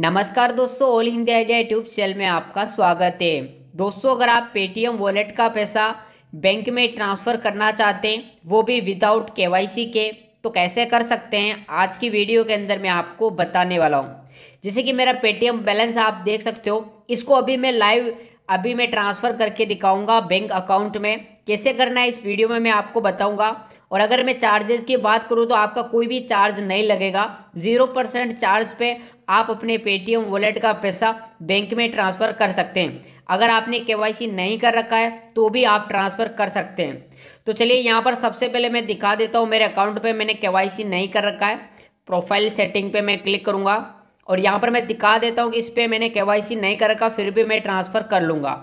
नमस्कार दोस्तों all India idea YouTube channel में आपका स्वागत है दोस्तों अगर आप पेटीएम वॉलेट का पैसा बैंक में ट्रांसफ़र करना चाहते हैं वो भी विदाउट केवाईसी के तो कैसे कर सकते हैं आज की वीडियो के अंदर मैं आपको बताने वाला हूँ जैसे कि मेरा पेटीएम बैलेंस आप देख सकते हो इसको अभी मैं लाइव अभी मैं ट्रांसफ़र करके दिखाऊंगा बैंक अकाउंट में कैसे करना है इस वीडियो में मैं आपको बताऊंगा और अगर मैं चार्जेस की बात करूं तो आपका कोई भी चार्ज नहीं लगेगा ज़ीरो परसेंट चार्ज पे आप अपने पेटीएम वॉलेट का पैसा बैंक में ट्रांसफ़र कर सकते हैं अगर आपने के नहीं कर रखा है तो भी आप ट्रांसफ़र कर सकते हैं तो चलिए यहाँ पर सबसे पहले मैं दिखा देता हूँ मेरे अकाउंट पर मैंने के नहीं कर रखा है प्रोफाइल सेटिंग पर मैं क्लिक करूँगा और यहाँ पर मैं दिखा देता हूँ कि इस पर मैंने के नहीं कर रखा फिर भी मैं ट्रांसफ़र कर लूँगा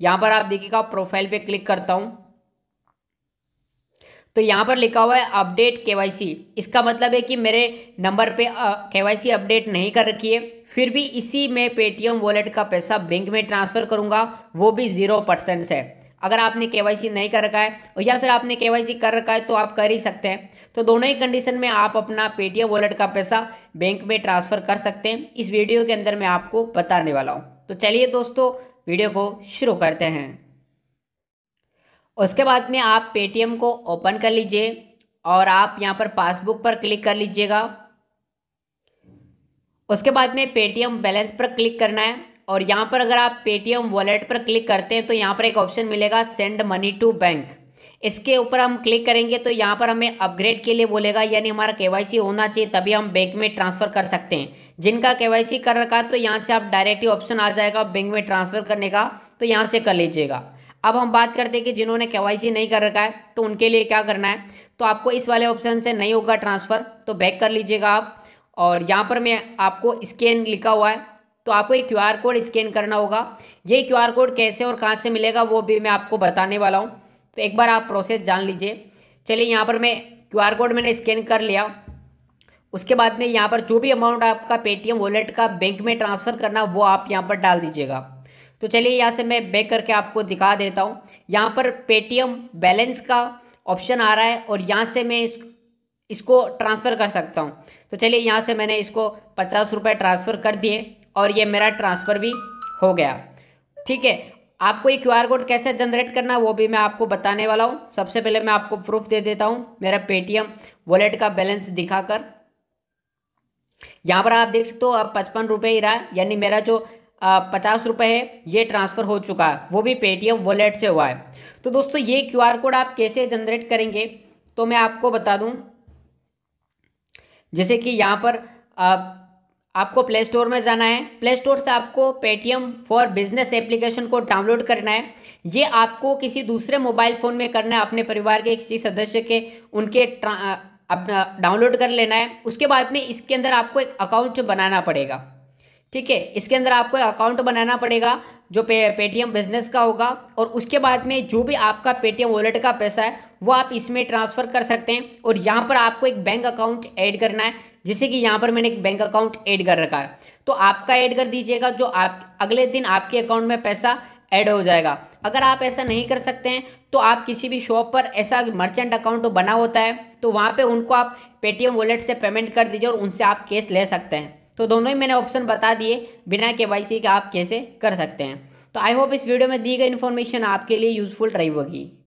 यहाँ पर आप देखिएगा प्रोफाइल पे क्लिक करता हूँ तो यहाँ पर लिखा हुआ है अपडेट केवाईसी इसका मतलब है कि मेरे नंबर पे केवाईसी अपडेट नहीं कर रखी है फिर भी इसी में पेटीएम वॉलेट का पैसा बैंक में ट्रांसफ़र करूँगा वो भी ज़ीरो परसेंट से अगर आपने के नहीं कर रखा है या फिर आपने के कर रखा है तो आप कर ही सकते हैं तो दोनों ही कंडीशन में आप अपना पेटीएम वॉलेट का पैसा बैंक में ट्रांसफ़र कर सकते हैं इस वीडियो के अंदर मैं आपको बताने वाला हूँ तो चलिए दोस्तों वीडियो को शुरू करते हैं उसके बाद में आप पेटीएम को ओपन कर लीजिए और आप यहाँ पर पासबुक पर क्लिक कर लीजिएगा उसके बाद में पेटीएम बैलेंस पर क्लिक करना है और यहाँ पर अगर आप पेटीएम वॉलेट पर क्लिक करते हैं तो यहाँ पर एक ऑप्शन मिलेगा सेंड मनी टू बैंक इसके ऊपर हम क्लिक करेंगे तो यहाँ पर हमें अपग्रेड के लिए बोलेगा यानी हमारा केवाईसी होना चाहिए तभी हम बैंक में ट्रांसफ़र कर सकते हैं जिनका केवाईसी कर रखा है तो यहाँ से आप डायरेक्ट ही ऑप्शन आ जाएगा बैंक में ट्रांसफ़र करने का तो यहाँ से कर लीजिएगा अब हम बात करते हैं कि जिन्होंने के नहीं कर रखा है तो उनके लिए क्या करना है तो आपको इस वाले ऑप्शन से नहीं होगा ट्रांसफ़र तो बैक कर लीजिएगा आप और यहाँ पर मैं आपको स्कैन लिखा हुआ है तो आपको एक आर कोड स्कैन करना होगा ये आर कोड कैसे और कहाँ से मिलेगा वो भी मैं आपको बताने वाला हूँ तो एक बार आप प्रोसेस जान लीजिए चलिए यहाँ पर मैं आर कोड मैंने स्कैन कर लिया उसके बाद में यहाँ पर जो भी अमाउंट आपका पेटीएम वॉलेट का बैंक में ट्रांसफ़र करना वो आप यहाँ पर डाल दीजिएगा तो चलिए यहाँ से मैं बैक करके आपको दिखा देता हूँ यहाँ पर पेटीएम बैलेंस का ऑप्शन आ रहा है और यहाँ से मैं इस इसको ट्रांसफ़र कर सकता हूँ तो चलिए यहाँ से मैंने इसको पचास रुपये ट्रांसफ़र कर दिए और ये मेरा ट्रांसफ़र भी हो गया ठीक है आपको ये क्यूआर कोड कैसे जनरेट करना वो भी मैं आपको बताने वाला हूँ सबसे पहले मैं आपको प्रूफ दे देता हूँ मेरा पेटीएम वॉलेट का बैलेंस दिखाकर यहाँ पर आप देख सकते हो अब पचपन रुपये ही रहा यानी मेरा जो पचास रुपये है ये ट्रांसफ़र हो चुका है वो भी पेटीएम वॉलेट से हुआ है तो दोस्तों ये क्यूआर कोड आप कैसे जनरेट करेंगे तो मैं आपको बता दूँ जैसे कि यहाँ पर आपको प्ले स्टोर में जाना है प्ले स्टोर से आपको पेटीएम फॉर बिजनेस एप्लीकेशन को डाउनलोड करना है ये आपको किसी दूसरे मोबाइल फ़ोन में करना है अपने परिवार के किसी सदस्य के उनके अपना डाउनलोड कर लेना है उसके बाद में इसके अंदर आपको एक अकाउंट बनाना पड़ेगा ठीक है इसके अंदर आपको एक अकाउंट बनाना पड़ेगा जो पे पेटीएम बिजनेस का होगा और उसके बाद में जो भी आपका पेटीएम वॉलेट का पैसा है वो आप इसमें ट्रांसफ़र कर सकते हैं और यहाँ पर आपको एक बैंक अकाउंट ऐड करना है जैसे कि यहाँ पर मैंने एक बैंक अकाउंट ऐड कर रखा है तो आपका ऐड कर दीजिएगा जो आप अगले दिन आपके अकाउंट में पैसा ऐड हो जाएगा अगर आप ऐसा नहीं कर सकते हैं तो आप किसी भी शॉप पर ऐसा मर्चेंट अकाउंट बना होता है तो वहाँ पर उनको आप पेटीएम वॉलेट से पेमेंट कर दीजिए और उनसे आप कैश ले सकते हैं तो दोनों ही मैंने ऑप्शन बता दिए बिना के वाई सी के आप कैसे कर सकते हैं तो आई होप इस वीडियो में दी गई इन्फॉर्मेशन आपके लिए यूज़फुल रही होगी